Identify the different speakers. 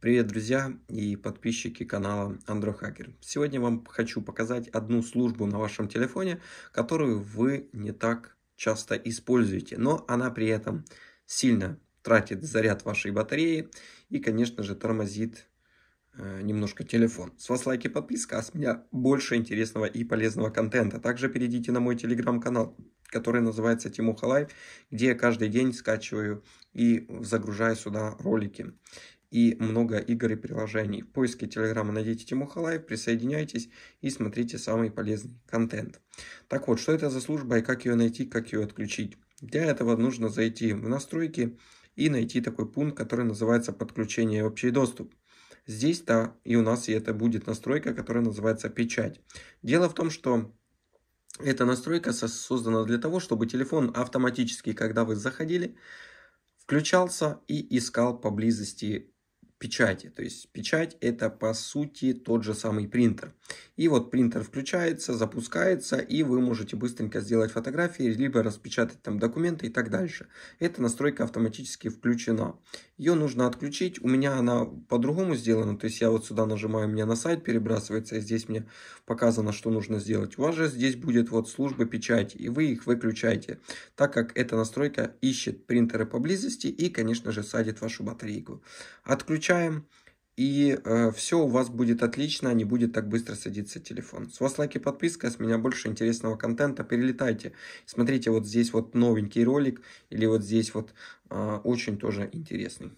Speaker 1: Привет, друзья и подписчики канала андро Сегодня вам хочу показать одну службу на вашем телефоне, которую вы не так часто используете, но она при этом сильно тратит заряд вашей батареи и, конечно же, тормозит э, немножко телефон. С вас лайки, подписка, а с меня больше интересного и полезного контента. Также перейдите на мой телеграм-канал, который называется Тимуха Лайв, где я каждый день скачиваю и загружаю сюда ролики и много игр и приложений. В поиске Телеграма найдите Тиму Халаев, присоединяйтесь и смотрите самый полезный контент. Так вот, что это за служба и как ее найти, как ее отключить? Для этого нужно зайти в настройки и найти такой пункт, который называется «Подключение и общий доступ». Здесь-то и у нас и это будет настройка, которая называется «Печать». Дело в том, что эта настройка создана для того, чтобы телефон автоматически, когда вы заходили, включался и искал поблизости печати. То есть печать это по сути тот же самый принтер. И вот принтер включается, запускается, и вы можете быстренько сделать фотографии, либо распечатать там документы и так дальше. Эта настройка автоматически включена. Ее нужно отключить. У меня она по-другому сделана. То есть я вот сюда нажимаю, мне на сайт перебрасывается, и здесь мне показано, что нужно сделать. У вас же здесь будет вот служба печати, и вы их выключаете, так как эта настройка ищет принтеры поблизости и, конечно же, садит вашу батарейку. Отключ чаем, и э, все у вас будет отлично, не будет так быстро садиться телефон. С вас лайки, подписка, с меня больше интересного контента, перелетайте. Смотрите вот здесь вот новенький ролик, или вот здесь вот э, очень тоже интересный.